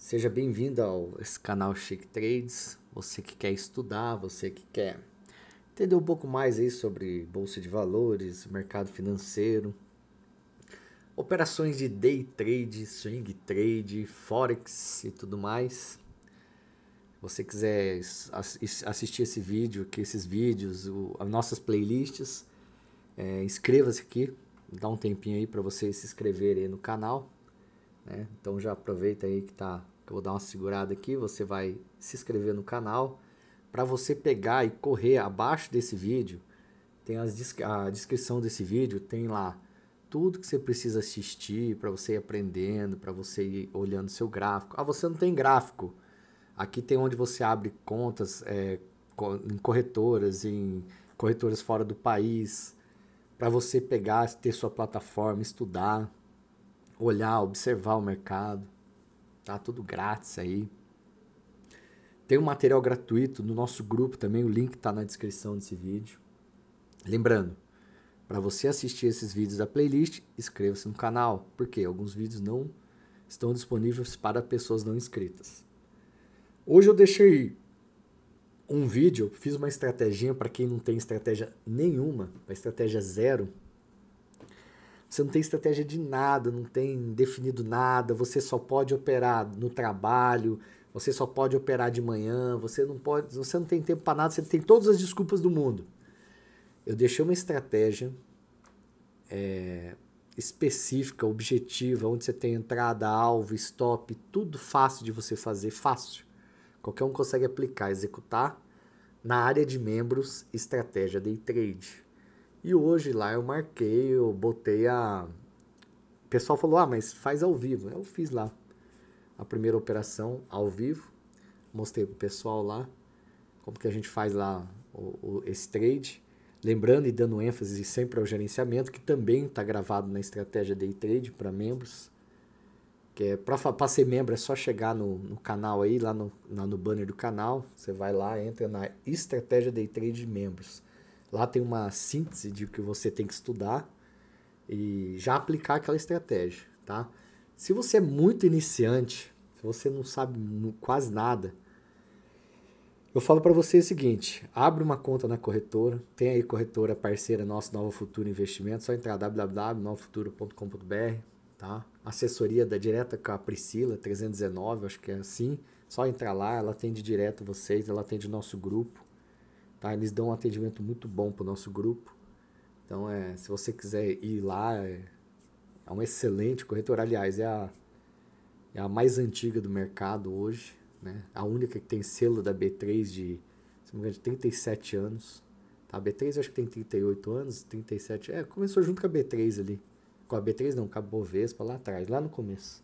Seja bem-vindo ao esse canal Chic Trades. Você que quer estudar, você que quer entender um pouco mais aí sobre bolsa de valores, mercado financeiro, operações de day trade, swing trade, forex e tudo mais. Você quiser assistir esse vídeo, que esses vídeos, o, as nossas playlists, é, inscreva-se aqui, dá um tempinho aí para você se inscrever aí no canal né? Então já aproveita aí que tá, que eu vou dar uma segurada aqui, você vai se inscrever no canal para você pegar e correr abaixo desse vídeo. Tem as, a descrição desse vídeo, tem lá tudo que você precisa assistir para você ir aprendendo, para você ir olhando seu gráfico. Ah, você não tem gráfico. Aqui tem onde você abre contas é, em corretoras, em corretoras fora do país, para você pegar, ter sua plataforma, estudar olhar, observar o mercado. Tá tudo grátis aí. Tem um material gratuito no nosso grupo também, o link está na descrição desse vídeo. Lembrando, para você assistir esses vídeos da playlist, inscreva-se no canal, porque alguns vídeos não estão disponíveis para pessoas não inscritas. Hoje eu deixei um vídeo, fiz uma estratégia para quem não tem estratégia nenhuma, uma estratégia zero, você não tem estratégia de nada, não tem definido nada, você só pode operar no trabalho, você só pode operar de manhã, você não pode, você não tem tempo para nada, você tem todas as desculpas do mundo. Eu deixei uma estratégia é, específica, objetiva, onde você tem entrada, alvo, stop, tudo fácil de você fazer, fácil. Qualquer um consegue aplicar, executar na área de membros, estratégia day trade. E hoje lá eu marquei, eu botei a. O pessoal falou: ah, mas faz ao vivo. Eu fiz lá a primeira operação ao vivo, mostrei pro pessoal lá como que a gente faz lá o, o, esse trade. Lembrando e dando ênfase sempre ao gerenciamento, que também está gravado na estratégia Day Trade para membros. Que é, para ser membro é só chegar no, no canal aí, lá no, lá no banner do canal. Você vai lá, entra na estratégia Day Trade de membros. Lá tem uma síntese de que você tem que estudar e já aplicar aquela estratégia, tá? Se você é muito iniciante, se você não sabe quase nada, eu falo para você o seguinte: abre uma conta na corretora, tem aí corretora parceira nossa, Nova Futuro Investimentos, só entrar www.novafuturo.com.br, tá? Assessoria da direta com a Priscila, 319, acho que é assim. Só entrar lá, ela atende direto vocês, ela atende nosso grupo. Tá? Eles dão um atendimento muito bom para o nosso grupo. Então, é, se você quiser ir lá, é, é um excelente corretor. Aliás, é a, é a mais antiga do mercado hoje. Né? A única que tem selo da B3 de, se não me engano, de 37 anos. Tá? A B3 acho que tem 38 anos, 37. É, começou junto com a B3 ali. Com a B3 não, com a Bovespa lá atrás, lá no começo.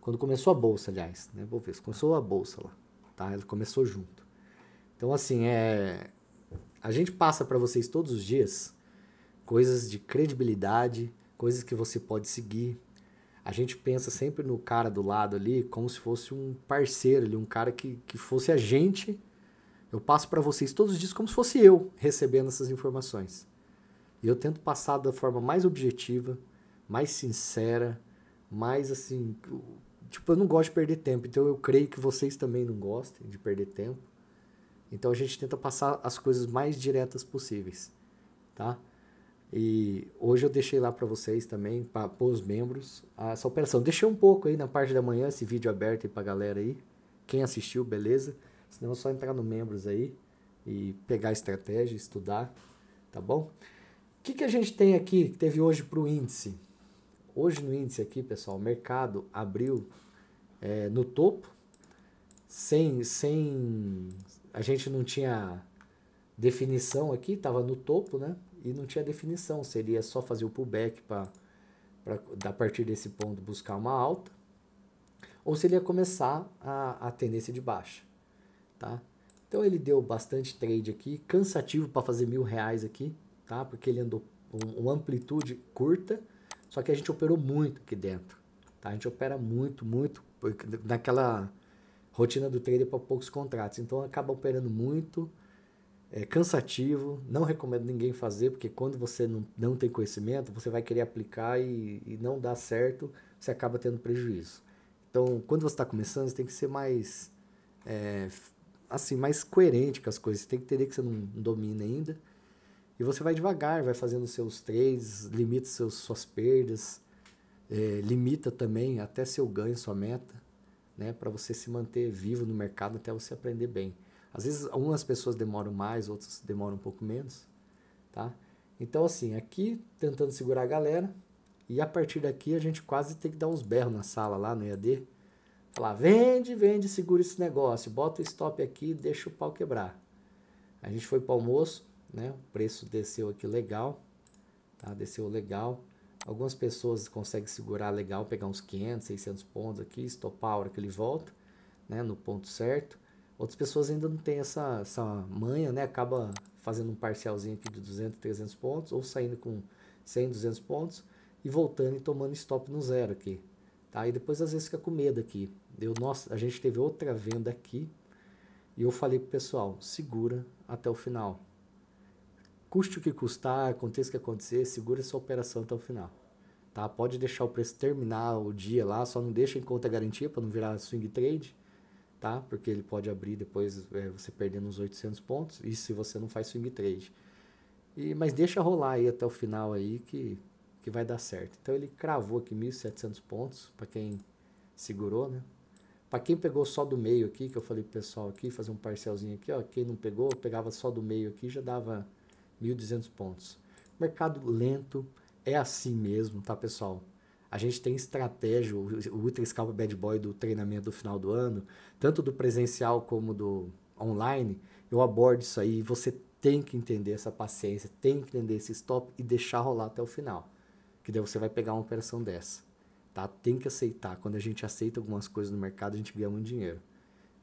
Quando começou a bolsa, aliás, né, Bovespa, começou a bolsa lá, tá? Ela começou junto. Então, assim, é a gente passa para vocês todos os dias coisas de credibilidade, coisas que você pode seguir. A gente pensa sempre no cara do lado ali como se fosse um parceiro, ali, um cara que, que fosse a gente. Eu passo para vocês todos os dias como se fosse eu recebendo essas informações. E eu tento passar da forma mais objetiva, mais sincera, mais assim. Tipo, eu não gosto de perder tempo, então eu creio que vocês também não gostem de perder tempo. Então a gente tenta passar as coisas mais diretas possíveis, tá? E hoje eu deixei lá para vocês também, para os membros, essa operação. Deixei um pouco aí na parte da manhã esse vídeo aberto aí para galera aí. Quem assistiu, beleza? Senão é só entrar no membros aí e pegar a estratégia, estudar, tá bom? O que, que a gente tem aqui, que teve hoje para o índice? Hoje no índice aqui, pessoal, o mercado abriu é, no topo, sem, sem, a gente não tinha definição aqui, estava no topo, né? E não tinha definição, seria só fazer o pullback para a partir desse ponto buscar uma alta, ou se ele ia começar a, a tendência de baixa, tá? Então ele deu bastante trade aqui, cansativo para fazer mil reais aqui, tá? Porque ele andou com uma amplitude curta, só que a gente operou muito aqui dentro, tá? A gente opera muito, muito, naquela rotina do trader para poucos contratos. Então acaba operando muito, é cansativo, não recomendo ninguém fazer, porque quando você não, não tem conhecimento, você vai querer aplicar e, e não dá certo, você acaba tendo prejuízo. Então, quando você está começando, você tem que ser mais, é, assim, mais coerente com as coisas. Você tem que entender que você não domina ainda. E você vai devagar, vai fazendo seus trades, limita seus, suas perdas, é, limita também até seu ganho, sua meta né, para você se manter vivo no mercado até você aprender bem. Às vezes, algumas pessoas demoram mais, outras demoram um pouco menos, tá? Então, assim, aqui tentando segurar a galera, e a partir daqui a gente quase tem que dar uns berros na sala lá no EAD. Falar, vende, vende, segura esse negócio, bota o stop aqui deixa o pau quebrar. A gente foi para o almoço, né? O preço desceu aqui legal, tá? Desceu legal. Algumas pessoas conseguem segurar legal, pegar uns 500, 600 pontos aqui, estopar a hora que ele volta, né, no ponto certo. Outras pessoas ainda não têm essa, essa manha, né, acaba fazendo um parcialzinho aqui de 200, 300 pontos, ou saindo com 100, 200 pontos e voltando e tomando stop no zero aqui. Tá? E depois às vezes fica com medo aqui. Eu, nossa, a gente teve outra venda aqui e eu falei pro pessoal, segura até o final custe o que custar, aconteça o que acontecer, segura essa operação até o final. Tá? Pode deixar o preço terminar o dia lá, só não deixa em conta a garantia para não virar swing trade, tá? Porque ele pode abrir depois é, você perdendo uns 800 pontos, e se você não faz swing trade. E, mas deixa rolar aí até o final aí que, que vai dar certo. Então ele cravou aqui 1.700 pontos para quem segurou, né? Para quem pegou só do meio aqui, que eu falei pro pessoal aqui, fazer um parcelzinho aqui, ó, quem não pegou, pegava só do meio aqui, já dava 1.200 pontos. Mercado lento é assim mesmo, tá, pessoal? A gente tem estratégia, o Ultra Scalp Bad Boy do treinamento do final do ano, tanto do presencial como do online, eu abordo isso aí. Você tem que entender essa paciência, tem que entender esse stop e deixar rolar até o final. Que daí você vai pegar uma operação dessa. Tá? Tem que aceitar. Quando a gente aceita algumas coisas no mercado, a gente ganha muito dinheiro.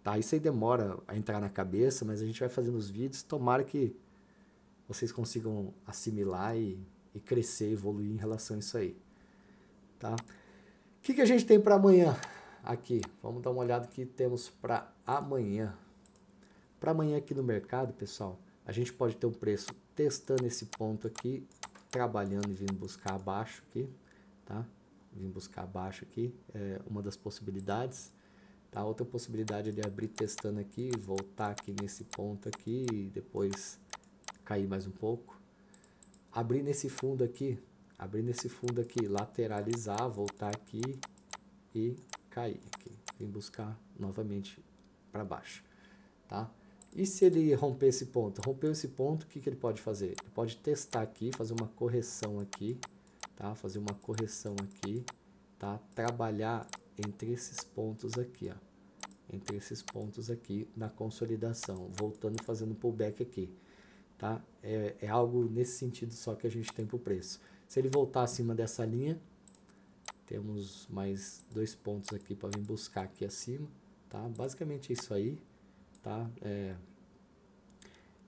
Tá? Isso aí demora a entrar na cabeça, mas a gente vai fazendo os vídeos. Tomara que vocês consigam assimilar e, e crescer, evoluir em relação a isso aí. Tá? O que, que a gente tem para amanhã aqui? Vamos dar uma olhada que temos para amanhã. Para amanhã aqui no mercado, pessoal, a gente pode ter um preço testando esse ponto aqui, trabalhando e vindo buscar abaixo aqui, tá? Vim buscar abaixo aqui, é uma das possibilidades. Tá? Outra possibilidade é ele abrir testando aqui, voltar aqui nesse ponto aqui e depois cair mais um pouco. Abrir nesse fundo aqui, abrir nesse fundo aqui, lateralizar, voltar aqui e cair aqui. Vim buscar novamente para baixo, tá? E se ele romper esse ponto? Rompeu esse ponto, o que, que ele pode fazer? Ele pode testar aqui, fazer uma correção aqui, tá? Fazer uma correção aqui, tá? Trabalhar entre esses pontos aqui, ó. Entre esses pontos aqui na consolidação, voltando e fazendo pullback aqui. Tá? É, é algo nesse sentido só que a gente tem para o preço. Se ele voltar acima dessa linha, temos mais dois pontos aqui para vir buscar aqui acima. Tá? Basicamente é isso aí. Tá? É,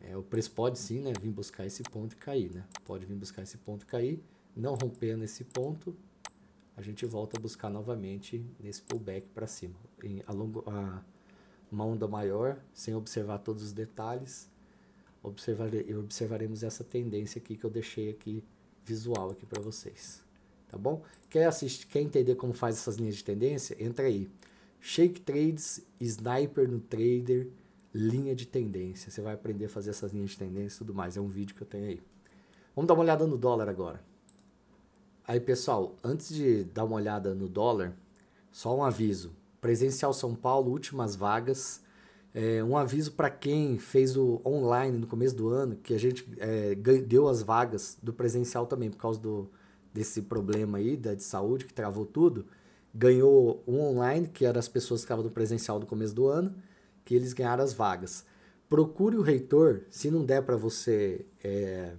é, o preço pode sim né, vir buscar esse ponto e cair. Né? Pode vir buscar esse ponto e cair. Não rompendo esse ponto, a gente volta a buscar novamente nesse pullback para cima. Em, a, longo, a uma onda maior, sem observar todos os detalhes observare, observaremos essa tendência aqui que eu deixei aqui visual aqui para vocês. Tá bom? Quer assistir, quer entender como faz essas linhas de tendência? Entra aí. Shake Trades, Sniper no Trader, linha de tendência. Você vai aprender a fazer essas linhas de tendência e tudo mais. É um vídeo que eu tenho aí. Vamos dar uma olhada no dólar agora. Aí, pessoal, antes de dar uma olhada no dólar, só um aviso. Presencial São Paulo, últimas vagas é, um aviso para quem fez o online no começo do ano, que a gente é, deu as vagas do presencial também, por causa do, desse problema aí da, de saúde que travou tudo. Ganhou um online, que era as pessoas que estavam no presencial do começo do ano, que eles ganharam as vagas. Procure o reitor, se não der para você é,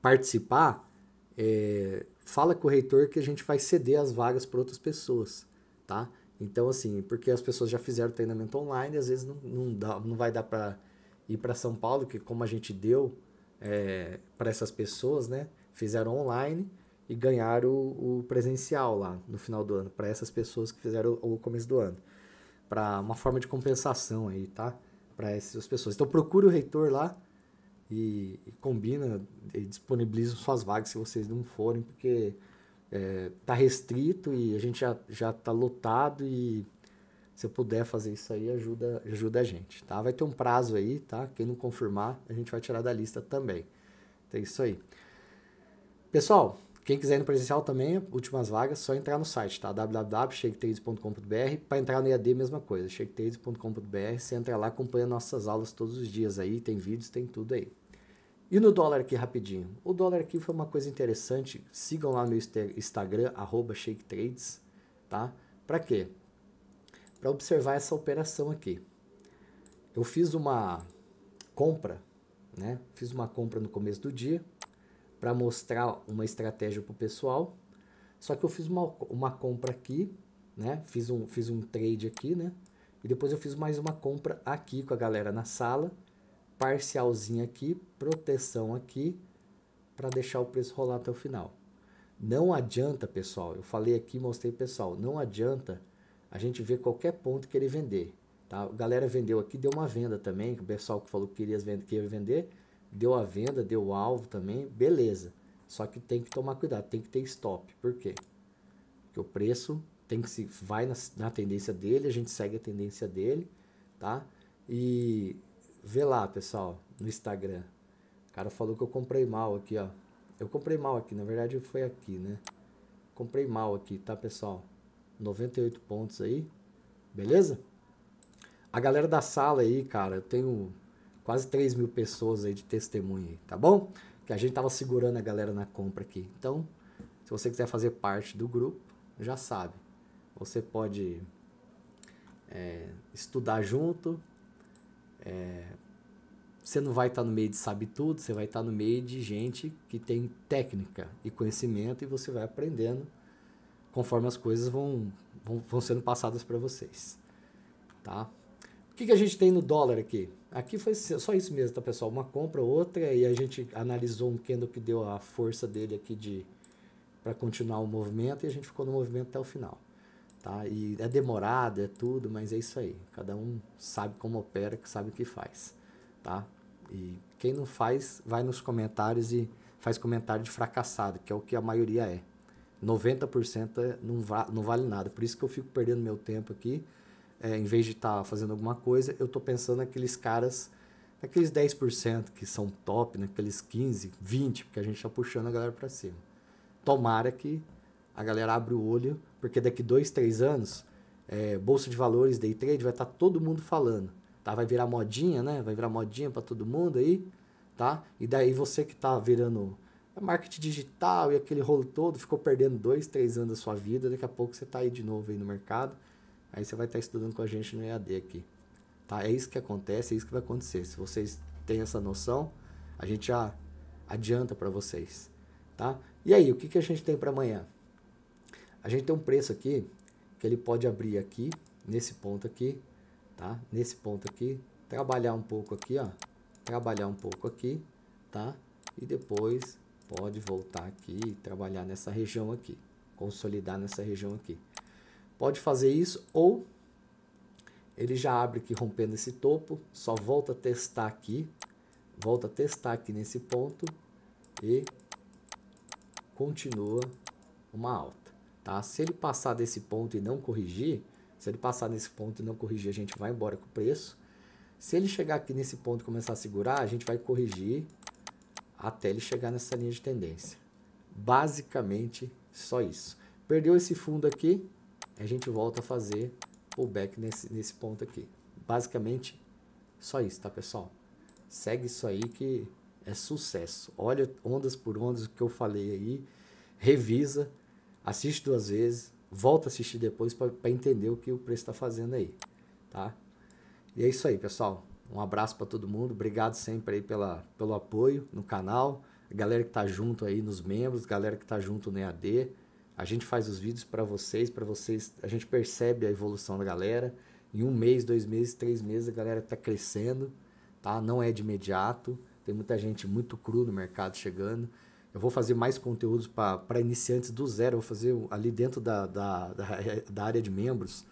participar, é, fala com o reitor que a gente vai ceder as vagas para outras pessoas, tá? Então, assim, porque as pessoas já fizeram treinamento online, às vezes não, não, dá, não vai dar para ir para São Paulo, que como a gente deu é, para essas pessoas, né? Fizeram online e ganharam o, o presencial lá no final do ano, para essas pessoas que fizeram o, o começo do ano. Para uma forma de compensação aí, tá? Para essas pessoas. Então, procure o reitor lá e, e combina e disponibiliza suas vagas se vocês não forem, porque está é, tá restrito e a gente já já tá lotado e se eu puder fazer isso aí ajuda ajuda a gente, tá? Vai ter um prazo aí, tá? Quem não confirmar a gente vai tirar da lista também. Então é isso aí. Pessoal, quem quiser ir no presencial também, últimas vagas, só entrar no site, tá? www.shaketrades.com.br. Para entrar no EAD, mesma coisa, shaketrades.com.br. Você entra lá, acompanha nossas aulas todos os dias aí, tem vídeos, tem tudo aí. E no dólar aqui rapidinho. O dólar aqui foi uma coisa interessante. Sigam lá no Instagram @shaketrades, tá? Para quê? Para observar essa operação aqui. Eu fiz uma compra, né? Fiz uma compra no começo do dia para mostrar uma estratégia pro pessoal. Só que eu fiz uma, uma compra aqui, né? Fiz um, fiz um trade aqui, né? E depois eu fiz mais uma compra aqui com a galera na sala parcialzinho aqui, proteção aqui, para deixar o preço rolar até o final. Não adianta, pessoal, eu falei aqui, mostrei pessoal, não adianta a gente ver qualquer ponto que ele vender. Tá? A galera vendeu aqui, deu uma venda também, o pessoal que falou que queria vender, que vender, deu a venda, deu o alvo também, beleza. Só que tem que tomar cuidado, tem que ter stop. Por quê? Porque o preço tem que se vai na, na tendência dele, a gente segue a tendência dele, tá? E Vê lá, pessoal, no Instagram. O cara falou que eu comprei mal aqui, ó. Eu comprei mal aqui, na verdade foi aqui, né? Comprei mal aqui, tá, pessoal? 98 pontos aí. Beleza? A galera da sala aí, cara, eu tenho quase 3 mil pessoas aí de testemunho aí, tá bom? Que a gente tava segurando a galera na compra aqui. Então, se você quiser fazer parte do grupo, já sabe. Você pode é, estudar junto, é, você não vai estar tá no meio de sabe tudo, você vai estar tá no meio de gente que tem técnica e conhecimento e você vai aprendendo conforme as coisas vão, vão, vão sendo passadas para vocês. Tá? O que, que a gente tem no dólar aqui? Aqui foi só isso mesmo, tá pessoal? Uma compra, outra, e a gente analisou um candle que deu a força dele aqui de para continuar o movimento e a gente ficou no movimento até o final. Tá? E é demorado, é tudo, mas é isso aí. Cada um sabe como opera, sabe o que faz, tá? E quem não faz, vai nos comentários e faz comentário de fracassado, que é o que a maioria é. 90% é, não, va não vale nada. Por isso que eu fico perdendo meu tempo aqui. É, em vez de estar tá fazendo alguma coisa, eu estou pensando naqueles caras, naqueles 10% que são top, naqueles 15, 20, porque a gente está puxando a galera para cima. Tomara que a galera abra o olho porque daqui dois, três anos, é, bolsa de valores, day trade, vai estar tá todo mundo falando, tá? Vai virar modinha, né? Vai virar modinha para todo mundo aí, tá? E daí você que tá virando marketing digital e aquele rolo todo, ficou perdendo dois, três anos da sua vida, daqui a pouco você tá aí de novo aí no mercado, aí você vai estar tá estudando com a gente no EAD aqui, tá? É isso que acontece, é isso que vai acontecer. Se vocês têm essa noção, a gente já adianta para vocês, tá? E aí, o que, que a gente tem para amanhã? A gente tem um preço aqui que ele pode abrir aqui, nesse ponto aqui, tá? Nesse ponto aqui, trabalhar um pouco aqui, ó. Trabalhar um pouco aqui, tá? E depois pode voltar aqui e trabalhar nessa região aqui. Consolidar nessa região aqui. Pode fazer isso ou ele já abre aqui rompendo esse topo, só volta a testar aqui, volta a testar aqui nesse ponto e continua uma alta. Tá? Se ele passar desse ponto e não corrigir, se ele passar nesse ponto e não corrigir, a gente vai embora com o preço. Se ele chegar aqui nesse ponto e começar a segurar, a gente vai corrigir até ele chegar nessa linha de tendência. Basicamente, só isso. Perdeu esse fundo aqui, a gente volta a fazer pullback nesse, nesse ponto aqui. Basicamente, só isso, tá, pessoal? Segue isso aí que é sucesso. Olha ondas por ondas o que eu falei aí, revisa, assiste duas vezes, volta a assistir depois para entender o que o preço está fazendo aí, tá? E é isso aí, pessoal. Um abraço para todo mundo. Obrigado sempre aí pela, pelo apoio no canal. galera que tá junto aí nos membros, galera que tá junto no EAD. A gente faz os vídeos para vocês, para vocês, a gente percebe a evolução da galera. Em um mês, dois meses, três meses, a galera está crescendo, tá? Não é de imediato. Tem muita gente muito cru no mercado chegando eu vou fazer mais conteúdos para iniciantes do zero, eu vou fazer ali dentro da, da, da, da área de membros,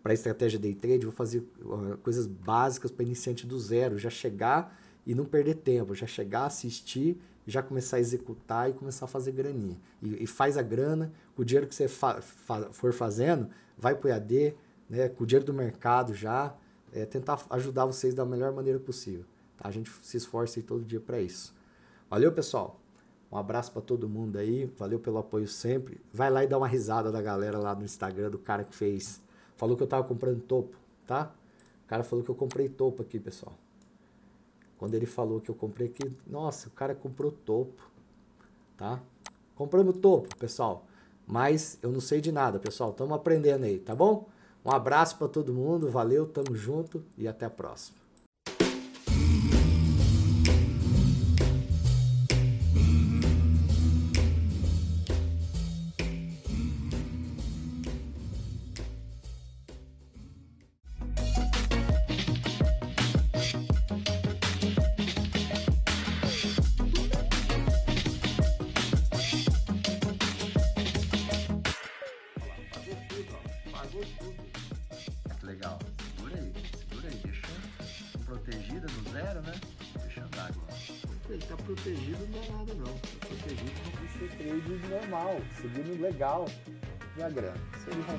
para estratégia day trade, vou fazer uh, coisas básicas para iniciante do zero, já chegar e não perder tempo, já chegar, assistir, já começar a executar e começar a fazer graninha. E, e faz a grana, com o dinheiro que você fa fa for fazendo, vai para o EAD, né, com o dinheiro do mercado já, é, tentar ajudar vocês da melhor maneira possível. Tá? A gente se esforça aí todo dia para isso. Valeu, pessoal! Um abraço para todo mundo aí, valeu pelo apoio sempre. Vai lá e dá uma risada da galera lá no Instagram do cara que fez. Falou que eu tava comprando topo, tá? O cara falou que eu comprei topo aqui, pessoal. Quando ele falou que eu comprei aqui, nossa, o cara comprou topo, tá? Compramos topo, pessoal. Mas eu não sei de nada, pessoal. Tamo aprendendo aí, tá bom? Um abraço para todo mundo, valeu, tamo junto e até a próxima. zero, né? Fechando água. Ele tá protegido não é nada não. Tá protegido com o trade normal, seguindo legal e a grana. Seria.